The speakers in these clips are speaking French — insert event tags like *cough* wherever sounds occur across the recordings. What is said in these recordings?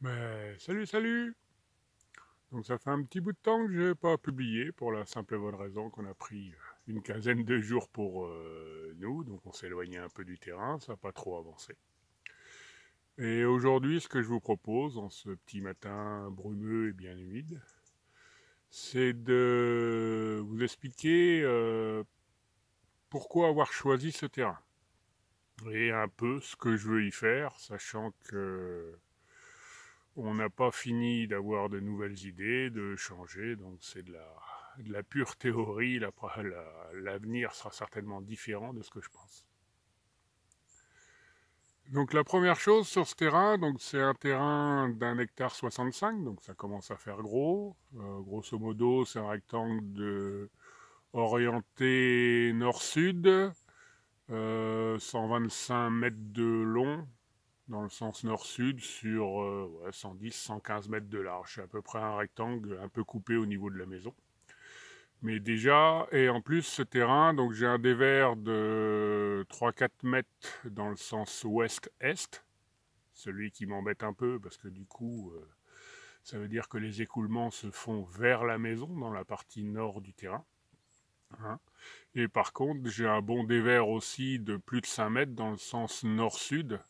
Mais salut, salut Donc ça fait un petit bout de temps que je n'ai pas publié, pour la simple et bonne raison qu'on a pris euh, une quinzaine de jours pour euh, nous, donc on s'est éloigné un peu du terrain, ça n'a pas trop avancé. Et aujourd'hui, ce que je vous propose, en ce petit matin brumeux et bien humide, c'est de vous expliquer euh, pourquoi avoir choisi ce terrain. Et un peu ce que je veux y faire, sachant que on n'a pas fini d'avoir de nouvelles idées, de changer, donc c'est de la, pure théorie, l'avenir sera certainement différent de ce que je pense. Donc la première chose sur ce terrain, donc c'est un terrain d'un hectare 65, donc ça commence à faire gros. Euh, grosso modo, c'est un rectangle de, orienté nord-sud, 125 euh, mètres de long, dans le sens nord-sud sur 110-115 euh, mètres de large. C'est à peu près un rectangle un peu coupé au niveau de la maison. Mais déjà, et en plus ce terrain, donc j'ai un dévers de 3-4 mètres dans le sens ouest-est, celui qui m'embête un peu parce que du coup, euh, ça veut dire que les écoulements se font vers la maison, dans la partie nord du terrain. Hein. et par contre, j'ai un bon dévers aussi de plus de 5 mètres dans le sens nord-sud,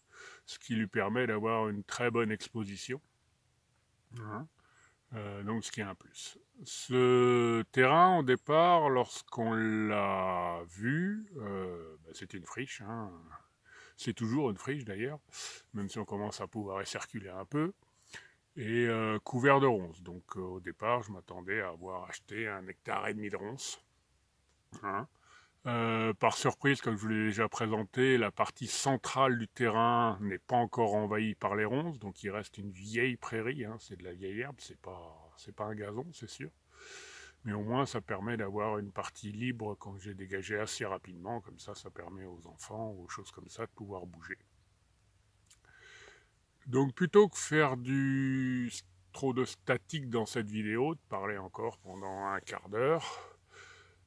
ce qui lui permet d'avoir une très bonne exposition. Euh, donc ce qui est un plus. Ce terrain, au départ, lorsqu'on l'a vu, euh, bah, c'était une friche. Hein. C'est toujours une friche d'ailleurs, même si on commence à pouvoir y circuler un peu. Et euh, couvert de ronces. Donc au départ, je m'attendais à avoir acheté un hectare et demi de ronces. Hein. Euh, par surprise, comme je vous l'ai déjà présenté, la partie centrale du terrain n'est pas encore envahie par les ronces, donc il reste une vieille prairie, hein. c'est de la vieille herbe, c'est pas, pas un gazon, c'est sûr. Mais au moins, ça permet d'avoir une partie libre quand j'ai dégagé assez rapidement, comme ça, ça permet aux enfants, ou aux choses comme ça, de pouvoir bouger. Donc plutôt que faire du trop de statique dans cette vidéo, de parler encore pendant un quart d'heure,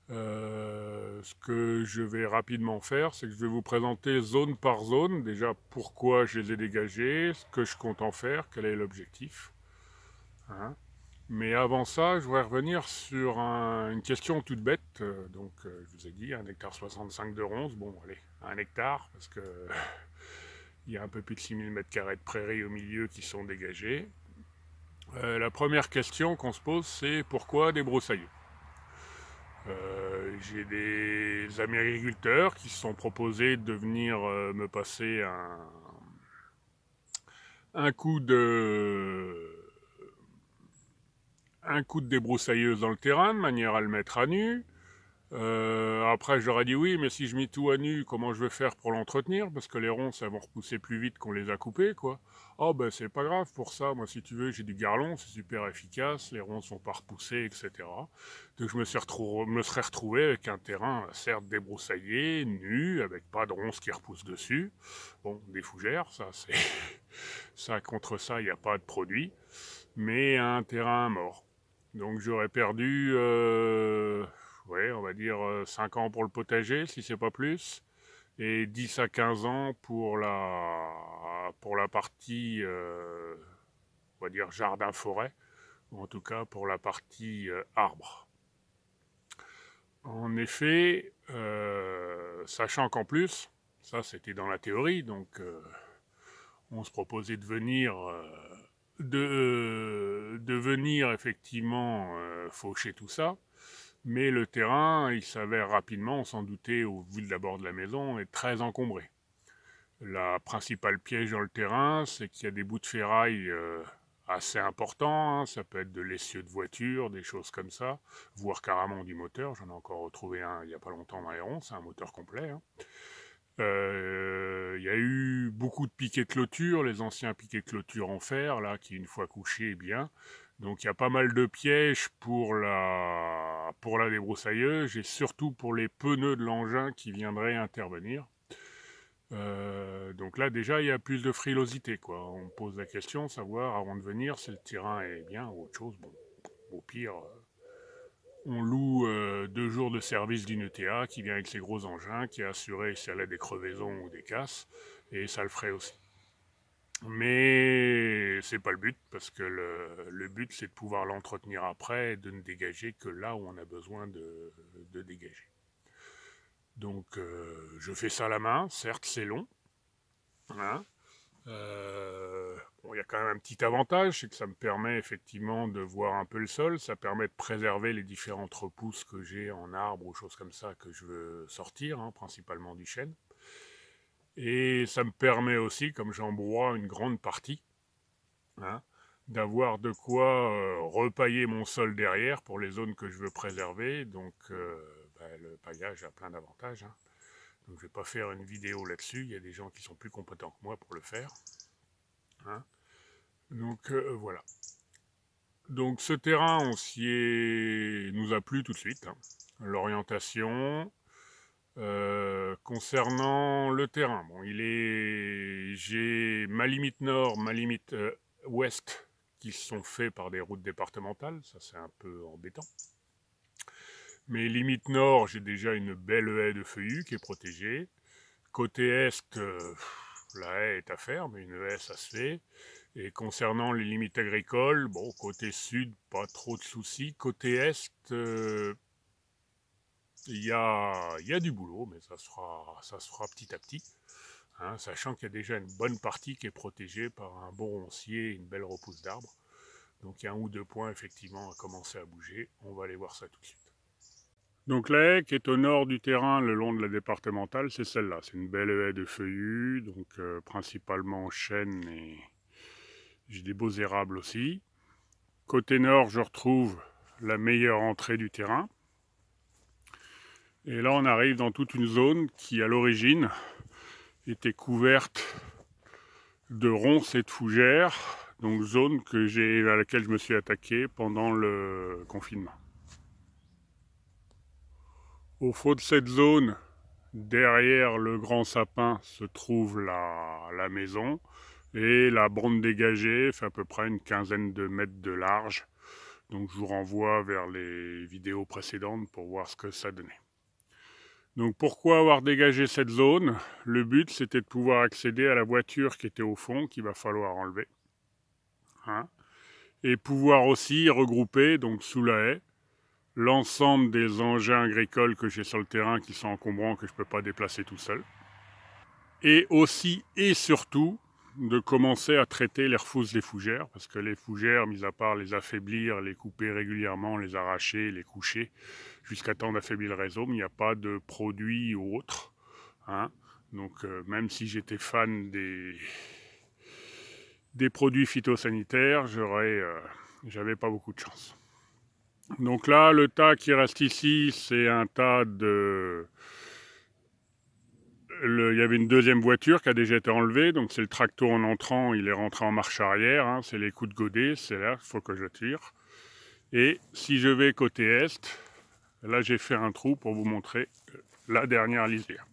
euh, ce que je vais rapidement faire, c'est que je vais vous présenter zone par zone, déjà pourquoi je les ai dégagés ce que je compte en faire, quel est l'objectif. Hein. Mais avant ça, je voudrais revenir sur une question toute bête. Euh, donc, euh, je vous ai dit, un hectare 65 de ronces. Bon, allez, 1 hectare, parce que *laughs* il y a un peu plus de 6000 m2 de prairies au milieu qui sont dégagées. la première question qu'on se pose, c'est pourquoi des broussailles euh, j'ai des amis agriculteurs qui se sont proposés de venir euh, me passer un, un coup de un coup de débroussailleuse dans le terrain de manière à le mettre à nu. Euh, après, j'aurais dit oui, mais si je mets tout à nu, comment je vais faire pour l'entretenir Parce que les ronces, elles vont repousser plus vite qu'on les a coupées, quoi. Oh, ben c'est pas grave pour ça. Moi, si tu veux, j'ai du garlon, c'est super efficace, les ronces sont pas repousser, etc. Donc, je me, me serais retrouvé avec un terrain, certes débroussaillé, nu, avec pas de ronces qui repoussent dessus. Bon, des fougères, ça, c'est. *laughs* ça, contre ça, il n'y a pas de produit. Mais un terrain mort. Donc, j'aurais perdu. Euh on va dire 5 euh, ans pour le potager, si c'est pas plus, et 10 à 15 ans pour la, pour la partie, euh, on va dire jardin-forêt, ou en tout cas pour la partie euh, arbre. En effet, sachant qu'en plus, ça c'était dans la théorie, donc on se proposait de venir de, effectivement faucher tout ça. Mais le terrain, il s'avère rapidement, sans douter, au vu de l'abord de la maison, est très encombré. La principale piège dans le terrain, c'est qu'il y a des bouts de ferraille euh, assez importants, hein. ça peut être de l'essieu de voiture, des choses comme ça, voire carrément du moteur, j'en ai encore retrouvé un il n'y a pas longtemps dans les c'est hein, un moteur complet. Hein. Euh, il y a eu beaucoup de piquets de clôture, les anciens piquets de clôture en fer, là, qui une fois couchés, eh bien, donc il y a pas mal de pièges pour la, pour la débroussailleuse et surtout pour les pneus de l'engin qui viendraient intervenir. Euh, donc là déjà il y a plus de frilosité quoi. On pose la question, savoir avant de venir si le terrain est bien ou autre chose. au pire, euh, on loue euh, deux jours de service d'une ETA qui vient avec ses gros engins, qui est assuré si elle a des crevaisons ou des casses, et ça le ferait aussi. Mais c'est pas le but, parce que le, but, c'est de pouvoir l'entretenir après et de ne dégager que là où on a besoin de, dégager. Donc, euh, je fais ça à la main, certes, c'est long. Hein. Euh, il y a quand même un petit avantage, c'est que ça me permet effectivement de voir un peu le sol, ça permet de préserver les différentes repousses que j'ai en arbre ou choses comme ça que je veux sortir, hein, principalement du chêne. Et ça me permet aussi, comme j'en broie une grande partie, Hein, d'avoir de quoi euh, repailler mon sol derrière pour les zones que je veux préserver. Donc euh, ben, le paillage a plein d'avantages. Hein. Donc je ne vais pas faire une vidéo là-dessus, il y a des gens qui sont plus compétents que moi pour le faire. Hein. Donc euh, voilà. Donc ce terrain, on s'y est... nous a plu tout de suite. L'orientation, concernant le terrain, bon, il est, j'ai ma limite nord, ma limite ouest qui sont faits par des routes départementales, ça c'est un peu embêtant. Mais limite nord, j'ai déjà une belle haie de feuillus qui est protégée. Côté est, euh, la haie est à faire, mais une haie ça se fait. Et concernant les limites agricoles, bon, côté sud, pas trop de soucis. Côté est, euh, il y, a, du boulot, mais ça sera, ça sera petit à petit. Hein, sachant qu'il y a déjà une bonne partie qui est protégée par un bon roncier et une belle repousse d'arbres. Donc il y a un ou deux points effectivement à commencer à bouger, on va aller voir ça tout de suite. Donc la haie qui est au nord du terrain le long de la départementale, c'est celle-là. C'est une belle haie de feuillus, donc euh, principalement principalement chêne et j'ai des beaux érables aussi. Côté nord, je retrouve la meilleure entrée du terrain. Et là, on arrive dans toute une zone qui, à l'origine, était couverte de ronces et de fougères, donc zone que à laquelle je me suis attaqué pendant le confinement. Au fond de cette zone, derrière le grand sapin, se trouve la, maison et la bande dégagée fait à peu près une quinzaine de mètres de large. Donc je vous renvoie vers les vidéos précédentes pour voir ce que ça donnait. Donc pourquoi avoir dégagé cette zone Le but c'était de pouvoir accéder à la voiture qui était au fond, qu'il va falloir enlever. Hein. et pouvoir aussi regrouper, donc sous la haie, l'ensemble des engins agricoles que j'ai sur le terrain qui sont encombrants, que je ne peux pas déplacer tout seul. Et aussi et surtout de commencer à traiter les refousses des fougères, parce que les fougères, mis à part les affaiblir, les couper régulièrement, les arracher, les coucher, jusqu'à temps d'affaiblir le réseau, il n'y a pas de produit ou autre. Hein. Donc euh, même si j'étais fan des, des produits phytosanitaires, j'aurais, euh, j'avais pas beaucoup de chance. Donc là, le tas qui reste ici, c'est un tas de il y avait une deuxième voiture qui a déjà été enlevée, donc c'est le tracteur en entrant, il est rentré en marche arrière, hein, c'est les coups de godet, c'est là, qu'il faut que je tire. Et si je vais côté est, là j'ai fait un trou pour vous montrer la dernière lisière.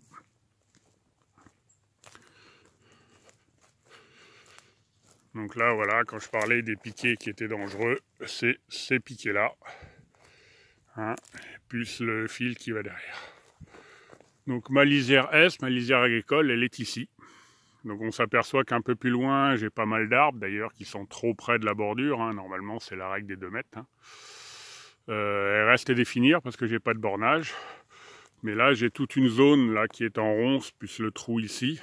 Donc là, voilà, quand je parlais des piquets qui étaient dangereux, c'est ces piquets-là, hein, plus le fil qui va derrière. Donc ma lisière S, ma lisière agricole, elle est ici. Donc on s'aperçoit qu'un peu plus loin, j'ai pas mal d'arbres d'ailleurs qui sont trop près de la bordure. Hein. Normalement, c'est la règle des 2 mètres. Hein. Euh, elle reste à définir parce que j'ai pas de bornage. Mais là, j'ai toute une zone là qui est en ronce, plus le trou ici.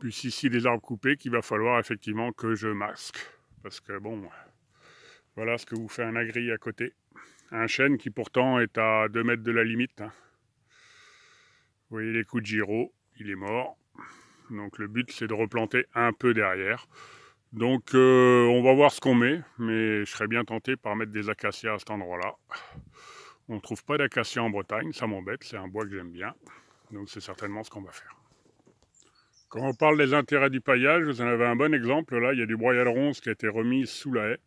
Plus ici, des arbres coupés qu'il va falloir effectivement que je masque. Parce que bon, voilà ce que vous fait un agri à côté. Un chêne qui pourtant est à 2 mètres de la limite. Hein. Vous voyez les coups de Giro, il est mort. Donc le but c'est de replanter un peu derrière. Donc euh, on va voir ce qu'on met, mais je serais bien tenté par mettre des acacias à cet endroit-là. On ne trouve pas d'acacias en Bretagne, ça m'embête, c'est un bois que j'aime bien. Donc c'est certainement ce qu'on va faire. Quand on parle des intérêts du paillage, vous en avez un bon exemple. Là, il y a du broyal ronce qui a été remis sous la haie.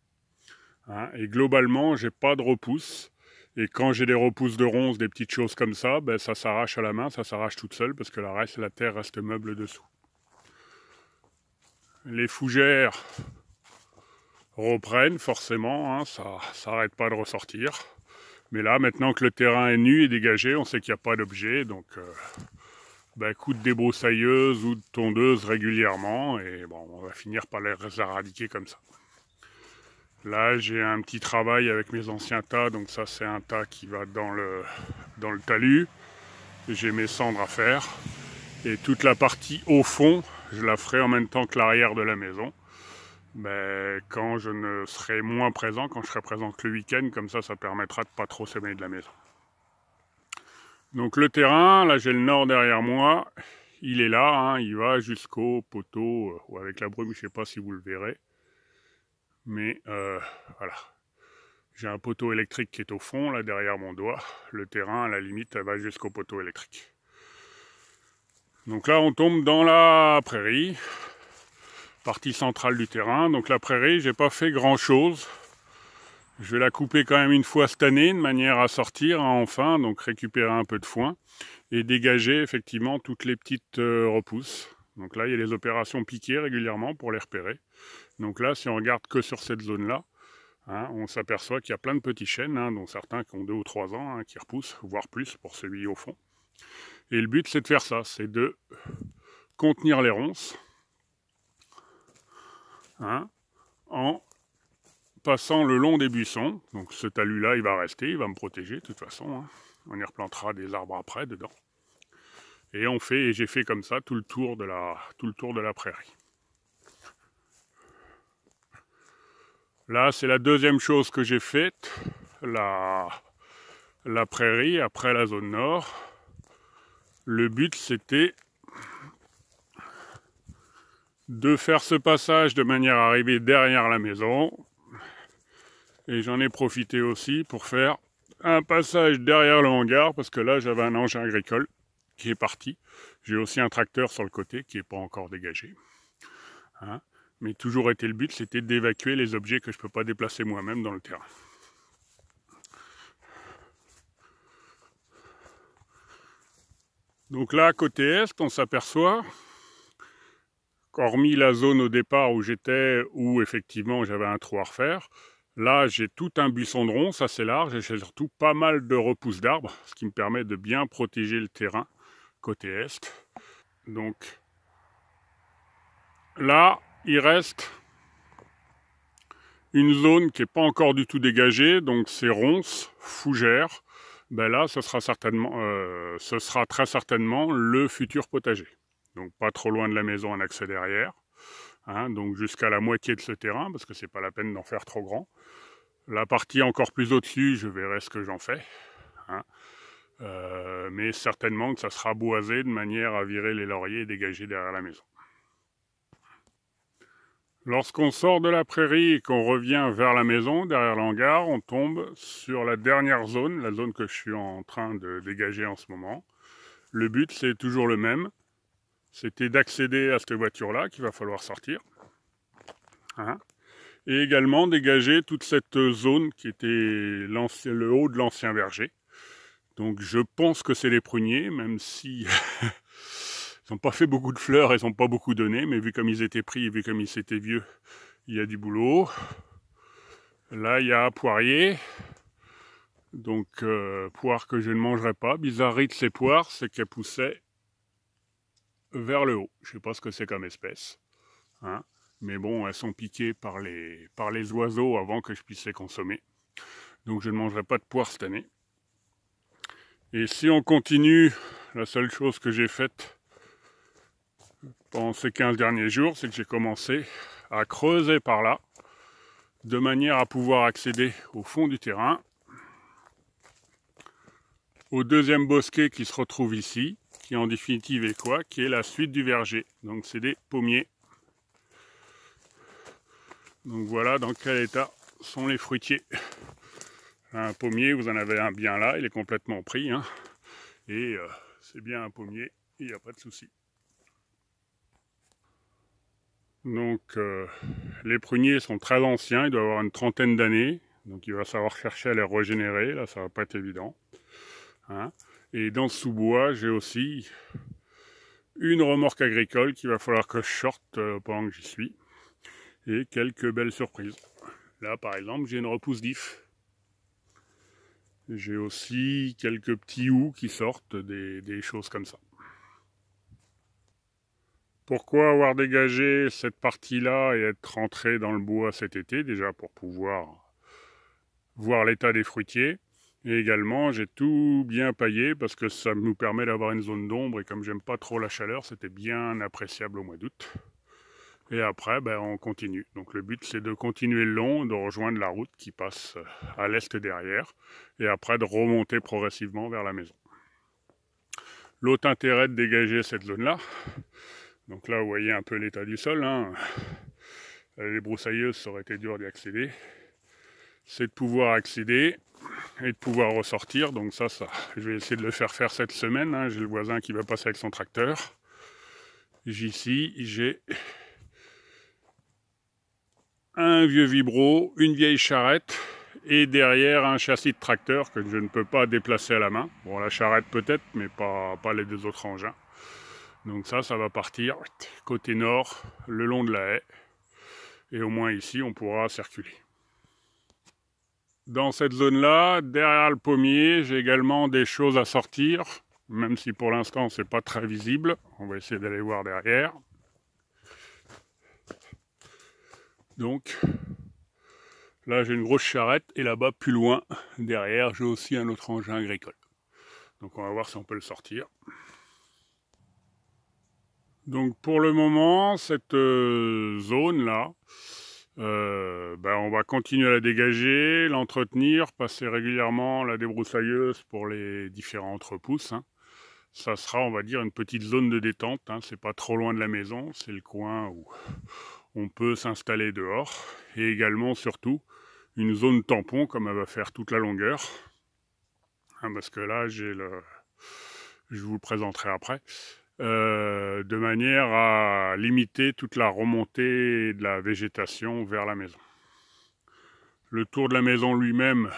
Hein. et globalement, j'ai pas de repousse. Et quand j'ai des repousses de ronces, des petites choses comme ça, ben, ça s'arrache à la main, ça s'arrache toute seule parce que la, reste, la terre reste meuble dessous. Les fougères reprennent forcément, hein, ça s'arrête pas de ressortir. Mais là, maintenant que le terrain est nu et dégagé, on sait qu'il n'y a pas d'objet, donc euh, ben, coup de débroussailleuse ou de tondeuse régulièrement, et bon, on va finir par les éradiquer comme ça. Là, j'ai un petit travail avec mes anciens tas, donc ça, c'est un tas qui va dans le, dans le talus. J'ai mes cendres à faire. Et toute la partie au fond, je la ferai en même temps que l'arrière de la maison. Mais ben, quand je ne serai moins présent, quand je serai présent que le week-end, comme ça, ça permettra de pas trop semer de la maison. Donc le terrain, là j'ai le nord derrière moi, il est là, hein, il va jusqu'au poteau, euh, ou avec la brume, je ne sais pas si vous le verrez. Mais euh, voilà, j'ai un poteau électrique qui est au fond, là derrière mon doigt. Le terrain, à la limite, va jusqu'au poteau électrique. Donc là, on tombe dans la prairie, partie centrale du terrain. Donc la prairie, j'ai pas fait grand chose. Je vais la couper quand même une fois cette année, de manière à sortir hein, enfin, donc récupérer un peu de foin et dégager effectivement toutes les petites euh, repousses. Donc là, il y a des opérations piquées régulièrement pour les repérer. Donc là, si on regarde que sur cette zone-là, hein, on s'aperçoit qu'il y a plein de petits chênes, hein, dont certains qui ont 2 ou 3 ans, hein, qui repoussent, voire plus pour celui au fond. Et le but, c'est de faire ça, c'est de contenir les ronces en passant le long des buissons. Donc ce talus-là, il va rester, il va me protéger de toute façon. On y replantera des arbres après dedans. Et on fait, et j'ai fait comme ça tout le tour de la, tout le tour de la prairie. Là, c'est la deuxième chose que j'ai faite, la, la prairie après la zone nord. Le but, c'était de faire ce passage de manière à arriver derrière la maison. Et j'en ai profité aussi pour faire un passage derrière le hangar, parce que là, j'avais un engin agricole qui est parti. J'ai aussi un tracteur sur le côté qui n'est pas encore dégagé. Hein. mais toujours été le but, c'était d'évacuer les objets que je ne peux pas déplacer moi-même dans le terrain. Donc là, côté est, on s'aperçoit hormis la zone au départ où j'étais, où effectivement j'avais un trou à refaire, là j'ai tout un buisson de rond, ça c'est large, et j'ai surtout pas mal de repousses d'arbres, ce qui me permet de bien protéger le terrain côté est. Donc là, il reste une zone qui n'est pas encore du tout dégagée, donc c'est ronces, fougères. Ben là, ce sera, certainement, euh, ce sera très certainement le futur potager. Donc pas trop loin de la maison en accès derrière. Hein, donc jusqu'à la moitié de ce terrain, parce que c'est pas la peine d'en faire trop grand. La partie encore plus au-dessus, je verrai ce que j'en fais. Hein. Euh, mais certainement que ça sera boisé de manière à virer les lauriers et dégager derrière la maison. Lorsqu'on sort de la prairie et qu'on revient vers la maison, derrière l'hangar, on tombe sur la dernière zone, la zone que je suis en train de dégager en ce moment. Le but, c'est toujours le même. C'était d'accéder à cette voiture-là qu'il va falloir sortir. Hein, et également dégager toute cette zone qui était le haut de l'ancien verger donc je pense que c'est les pruniers, même si *laughs* ils n'ont pas fait beaucoup de fleurs, ils n'ont pas beaucoup donné, mais vu comme ils étaient pris vu comme ils étaient vieux, il y a du boulot. Là, il y a poirier. Donc, euh, poire que je ne mangerai pas. Bizarrerie de ces poires, c'est qu'elles poussaient vers le haut. Je ne sais pas ce que c'est comme espèce. Hein. Mais bon, elles sont piquées par les, par les oiseaux avant que je puisse les consommer. Donc, je ne mangerai pas de poire cette année. Et si on continue, la seule chose que j'ai faite pendant ces 15 derniers jours, c'est que j'ai commencé à creuser par là, de manière à pouvoir accéder au fond du terrain, au deuxième bosquet qui se retrouve ici, qui en définitive est quoi Qui est la suite du verger. Donc c'est des pommiers. Donc voilà dans quel état sont les fruitiers. Un pommier, vous en avez un bien là, il est complètement pris. Hein. Et euh, c'est bien un pommier, il n'y a pas de souci. Donc euh, les pruniers sont très anciens, ils doivent avoir une trentaine d'années. Donc il va falloir chercher à les régénérer, là ça va pas être évident. Hein. Et dans ce sous-bois, j'ai aussi une remorque agricole qu'il va falloir que je sorte euh, pendant que j'y suis. Et quelques belles surprises. Là par exemple, j'ai une repousse d'if. J'ai aussi quelques petits ou qui sortent, des, des choses comme ça. Pourquoi avoir dégagé cette partie-là et être rentré dans le bois cet été Déjà pour pouvoir voir l'état des fruitiers. Et également, j'ai tout bien paillé parce que ça nous permet d'avoir une zone d'ombre et comme j'aime pas trop la chaleur, c'était bien appréciable au mois d'août. Et après, ben, on continue. Donc le but, c'est de continuer le long, de rejoindre la route qui passe euh, à l'est derrière, et après de remonter progressivement vers la maison. L'autre intérêt de dégager cette zone-là, donc là, vous voyez un peu l'état du sol, hein. Euh, les broussailleuses, ça aurait été dur d'y accéder, c'est de pouvoir accéder et de pouvoir ressortir. Donc ça, ça, je vais essayer de le faire faire cette semaine. Hein. J'ai le voisin qui va passer avec son tracteur. Ici, j'ai un vieux vibro, une vieille charrette et derrière un châssis de tracteur que je ne peux pas déplacer à la main. Bon, la charrette peut-être, mais pas, pas les deux autres engins. Donc ça, ça va partir côté nord, le long de la haie. Et au moins ici, on pourra circuler. Dans cette zone-là, derrière le pommier, j'ai également des choses à sortir, même si pour l'instant, c'est pas très visible. On va essayer d'aller voir derrière. Donc là j'ai une grosse charrette et là-bas plus loin derrière j'ai aussi un autre engin agricole. Donc on va voir si on peut le sortir. Donc pour le moment, cette euh, zone-là, euh, ben, on va continuer à la dégager, l'entretenir, passer régulièrement la débroussailleuse pour les différents repousses. Hein. Ça sera, on va dire, une petite zone de détente. Hein. C'est pas trop loin de la maison, c'est le coin où on peut s'installer dehors et également surtout une zone tampon comme elle va faire toute la longueur hein, parce que là j'ai le je vous le présenterai après euh, de manière à limiter toute la remontée de la végétation vers la maison le tour de la maison lui-même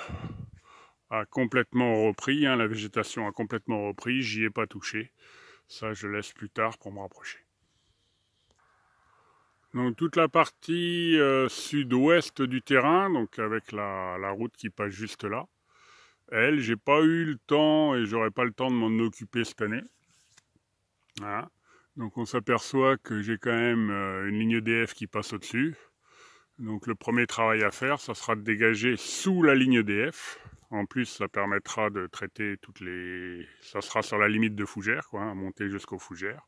a complètement repris hein, la végétation a complètement repris j'y ai pas touché ça je laisse plus tard pour me rapprocher donc toute la partie euh, sud-ouest du terrain, donc avec la, route qui passe juste là. Elle, j'ai pas eu le temps et j'aurai pas le temps de m'en occuper cette année. Hein. Donc on s'aperçoit que j'ai quand même euh, une ligne e DF qui passe au-dessus. Donc le premier travail à faire, ça sera de dégager sous la ligne e DF. En plus, ça permettra de traiter toutes les... Ça sera sur la limite de fougères, quoi, hein, monter jusqu'aux fougères.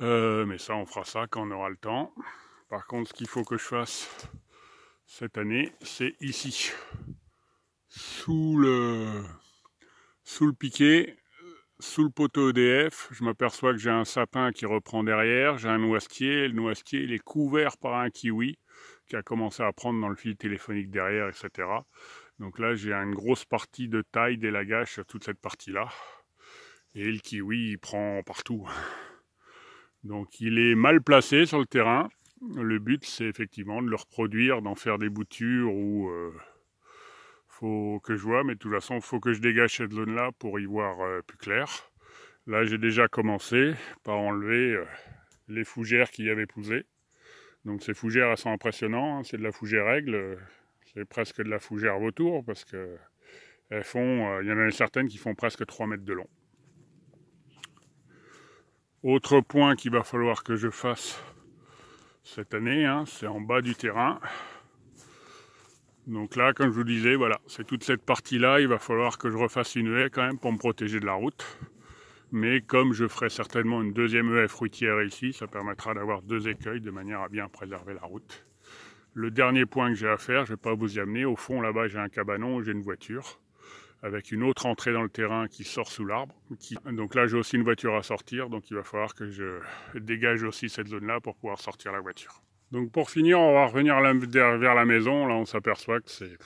Euh, mais ça, on fera ça quand on aura le temps. Par contre, ce qu'il faut que je fasse cette année, c'est ici, sous le, sous le piquet, sous le poteau EDF. Je m'aperçois que j'ai un sapin qui reprend derrière, j'ai un noisetier. Le noisetier, il est couvert par un kiwi qui a commencé à prendre dans le fil téléphonique derrière, etc. Donc là, j'ai une grosse partie de taille d'élagage sur toute cette partie-là. Et le kiwi, il prend partout. Donc il est mal placé sur le terrain. Le but, c'est effectivement de le reproduire, d'en faire des boutures ou... Euh, faut que je vois, mais de toute façon, faut que je dégage cette zone-là pour y voir euh, plus clair. Là, j'ai déjà commencé par enlever euh, les fougères qui y avaient poussé. Donc ces fougères, elles sont impressionnantes. Hein. C'est de la fougère aigle, c'est presque de la fougère vautour parce que elles font, il y en a certaines qui font presque 3 mètres de long. Autre point qu'il va falloir que je fasse cette année, hein, c'est en bas du terrain. Donc là, comme je vous disais, voilà, c'est toute cette partie-là, il va falloir que je refasse une haie quand même pour me protéger de la route. Mais comme je ferai certainement une deuxième haie fruitière ici, ça permettra d'avoir deux écueils de manière à bien préserver la route. Le dernier point que j'ai à faire, je ne vais pas vous y amener, au fond là-bas j'ai un cabanon, j'ai une voiture avec une autre entrée dans le terrain qui sort sous l'arbre. Donc là, j'ai aussi une voiture à sortir, donc il va falloir que je dégage aussi cette zone-là pour pouvoir sortir la voiture. Donc pour finir, on va revenir vers la maison. Là, on s'aperçoit que c'est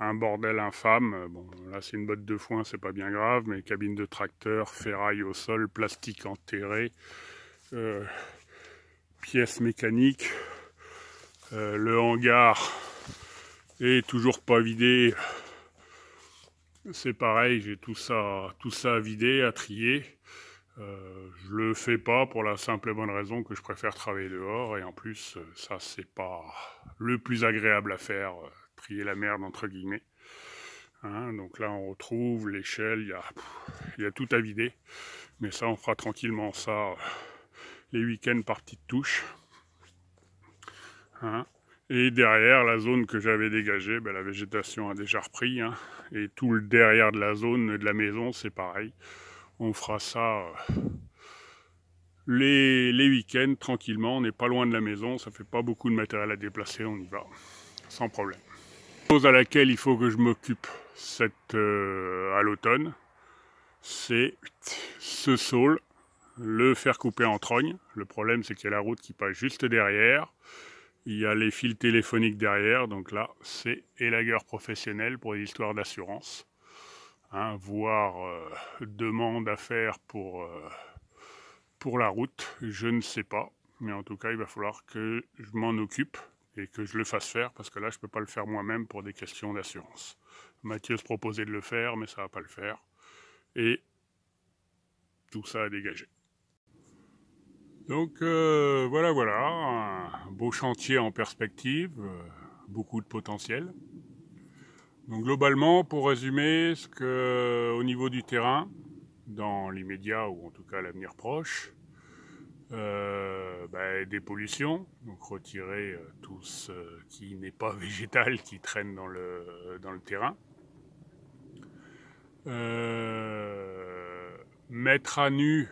un bordel infâme. Bon, là, c'est une botte de foin, c'est pas bien grave, mais cabine de tracteur, ferraille au sol, plastique enterré, pièce euh, pièces mécaniques, euh, le hangar est toujours pas vidé. C'est pareil, j'ai tout ça, tout ça à vider, à trier. Je euh, je le fais pas pour la simple et bonne raison que je préfère travailler dehors et en plus euh, ça c'est pas le plus agréable à faire, euh, trier la merde entre guillemets. Hein, donc là on retrouve l'échelle, il y, a, tout à vider, mais ça on fera tranquillement ça les week-ends par de touche. Hein. Et derrière, la zone que j'avais dégagée, ben, la végétation a déjà repris. Hein. Et tout le derrière de la zone de la maison, c'est pareil. On fera ça euh, les, week-ends tranquillement. On n'est pas loin de la maison, ça fait pas beaucoup de matériel à déplacer, on y va. Sans problème. Chose à laquelle il faut que je m'occupe euh, à l'automne, c'est ce saule, le faire couper en trogne. Le problème, c'est qu'il y a la route qui passe juste derrière. Il y a les fils téléphoniques derrière, donc là, c'est élagueur professionnel pour les histoires d'assurance, hein, voire euh, demande à faire pour, euh, pour la route, je ne sais pas. Mais en tout cas, il va falloir que je m'en occupe et que je le fasse faire, parce que là, je ne peux pas le faire moi-même pour des questions d'assurance. Mathieu se proposait de le faire, mais ça ne va pas le faire. Et tout ça a dégagé. Donc euh, voilà, voilà, un beau chantier en perspective, euh, beaucoup de potentiel. Donc globalement, pour résumer, ce que au niveau du terrain, dans l'immédiat ou en tout cas l'avenir proche, euh, bah, des pollutions, donc retirer tout ce qui n'est pas *laughs* végétal qui traîne dans le, dans le terrain. mettre à nu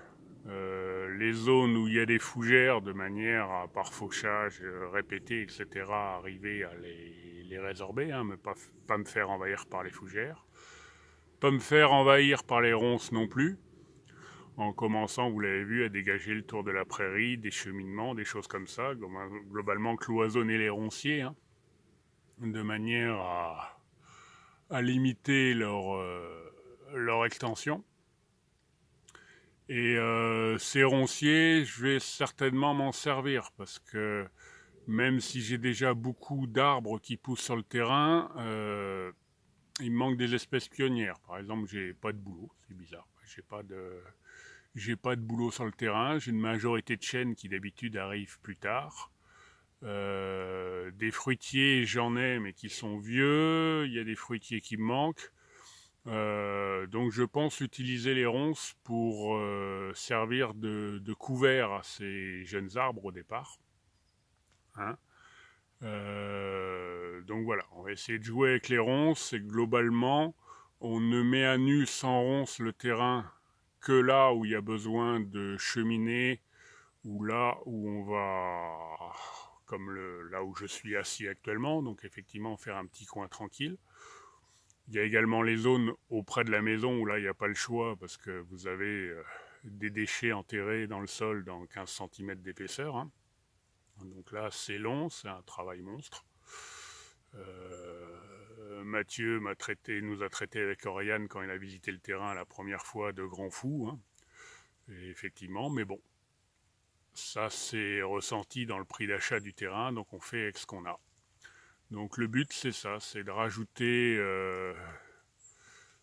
les zones où il y a des fougères, de manière à, par fauchage euh, répété, etc., arriver à les, résorber, hein, mais pas, me faire envahir par les fougères. Pas me faire envahir par les ronces non plus, en commençant, vous l'avez vu, à dégager le tour de la prairie, des cheminements, des choses comme ça, globalement cloisonner les ronciers, hein, de manière à, limiter leur euh, extension. Et euh, ces ronciers, je vais certainement m'en servir parce que même si j'ai déjà beaucoup d'arbres qui poussent sur le terrain, euh, il manque des espèces pionnières. Par exemple, j'ai pas de boulot, c'est bizarre. J'ai pas de, pas de boulot sur le terrain. J'ai une majorité de chênes qui d'habitude arrivent plus tard. Euh, des fruitiers, j'en ai, mais qui sont vieux. Il y a des fruitiers qui manquent. Euh, donc je pense utiliser les ronces pour euh, servir de, couvert à ces jeunes arbres au départ. Hein. Euh, donc voilà, on va essayer de jouer avec les ronces et globalement on ne met à nu sans ronces le terrain que là où il y a besoin de cheminer ou là où on va comme là où je suis assis actuellement, donc effectivement faire un petit coin tranquille. Il y a également les zones auprès de la maison où là, il n'y a pas le choix parce que vous avez euh, des déchets enterrés dans le sol dans 15 cm d'épaisseur. Hein. Donc là, c'est long, c'est un travail monstre. Euh, Mathieu traité, nous a traité avec Oriane quand il a visité le terrain la première fois de grand fou. Hein. effectivement, mais bon, ça c'est ressenti dans le prix d'achat du terrain, donc on fait avec ce qu'on a. Donc le but c'est ça, c'est de rajouter euh,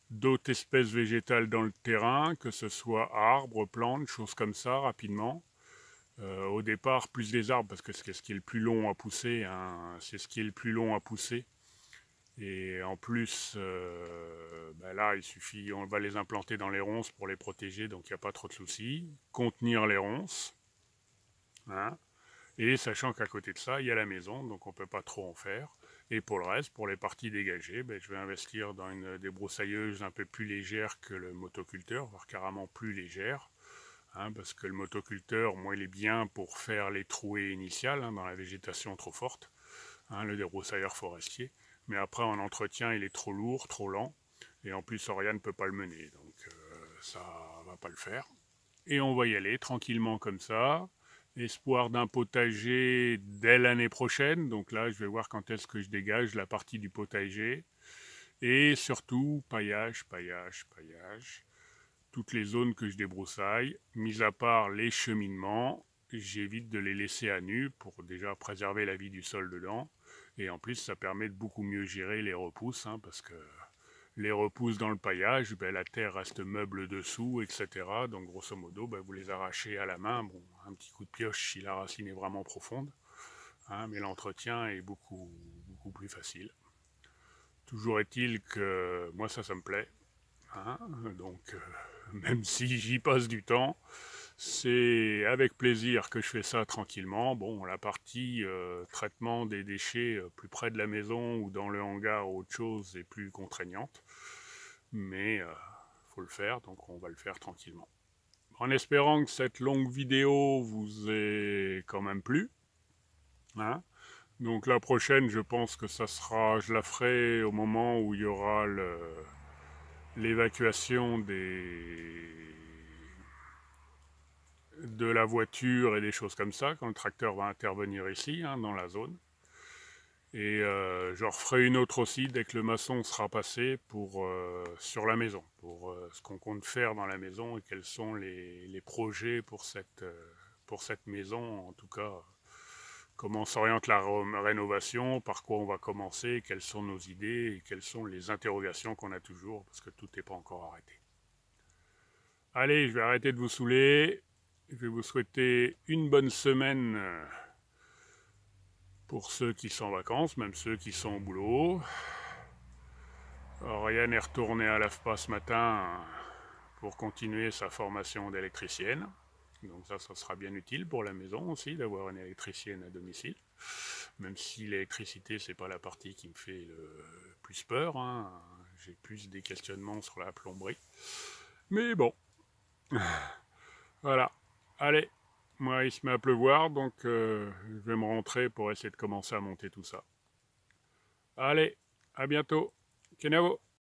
d'autres espèces végétales dans le terrain, que ce soit arbres, plantes, choses comme ça rapidement. Euh, au départ plus des arbres parce que c'est ce qui est le plus long à pousser, hein, c'est ce qui est le plus long à pousser. Et en plus, euh, ben là, il suffit, on va les implanter dans les ronces pour les protéger, donc il n'y a pas trop de soucis. Contenir les ronces. Hein. Et sachant qu'à côté de ça, il y a la maison, donc on ne peut pas trop en faire. Et pour le reste, pour les parties dégagées, ben, je vais investir dans une débroussailleuse un peu plus légère que le motoculteur, voire carrément plus légère. Hein, parce que le motoculteur, moi, il est bien pour faire les trouées initiales hein, dans la végétation trop forte, hein, le débroussailleur forestier. Mais après, en entretien, il est trop lourd, trop lent. Et en plus, Oriane ne peut pas le mener. Donc, euh, ça va pas le faire. Et on va y aller tranquillement comme ça espoir d'un potager dès l'année prochaine. Donc là, je vais voir quand est-ce que je dégage la partie du potager. Et surtout, paillage, paillage, paillage. Toutes les zones que je débroussaille, mis à part les cheminements, j'évite de les laisser à nu pour déjà préserver la vie du sol dedans. Et en plus, ça permet de beaucoup mieux gérer les repousses, hein, parce que les repousses dans le paillage, ben, la terre reste meuble dessous, etc. Donc grosso modo, ben, vous les arrachez à la main. Bon, un petit coup de pioche si la racine est vraiment profonde. Hein, mais l'entretien est beaucoup, beaucoup plus facile. Toujours est-il que moi ça, ça me plaît. Hein, donc euh, *laughs* même si j'y passe du temps, c'est avec plaisir que je fais ça tranquillement. Bon, la partie euh, traitement des déchets euh, plus près de la maison ou dans le hangar ou autre chose est plus contraignante. Mais il faut le faire, donc on va le faire tranquillement en espérant que cette longue vidéo vous ait quand même plu. Hein. Donc la prochaine, je pense que ça sera, je la ferai au moment où il y aura l'évacuation des de la voiture et des choses comme ça, quand le tracteur va intervenir ici, hein, dans la zone. Et euh, je referai une autre aussi dès que le maçon sera passé pour, euh, sur la maison, pour euh, ce qu'on compte faire dans la maison et quels sont les, projets pour cette, euh, pour cette maison, en tout cas comment s'oriente la rénovation, par quoi on va commencer, quelles sont nos idées et quelles sont les interrogations qu'on a toujours, parce que tout n'est pas encore arrêté. Allez, je vais arrêter de vous saouler. Je vais vous souhaiter une bonne semaine pour ceux qui sont en vacances, même ceux qui sont au boulot. Ryan est retourné à l'AFPA ce matin pour continuer sa formation d'électricienne. Donc ça, ça sera bien utile pour la maison aussi d'avoir une électricienne à domicile. Même si l'électricité, c'est pas la partie qui me fait le plus peur. Hein. J'ai plus des questionnements sur la plomberie. Mais bon. Voilà. Allez, moi, il se met à pleuvoir, donc euh, je vais me rentrer pour essayer de commencer à monter tout ça. Allez, à bientôt. Kenavo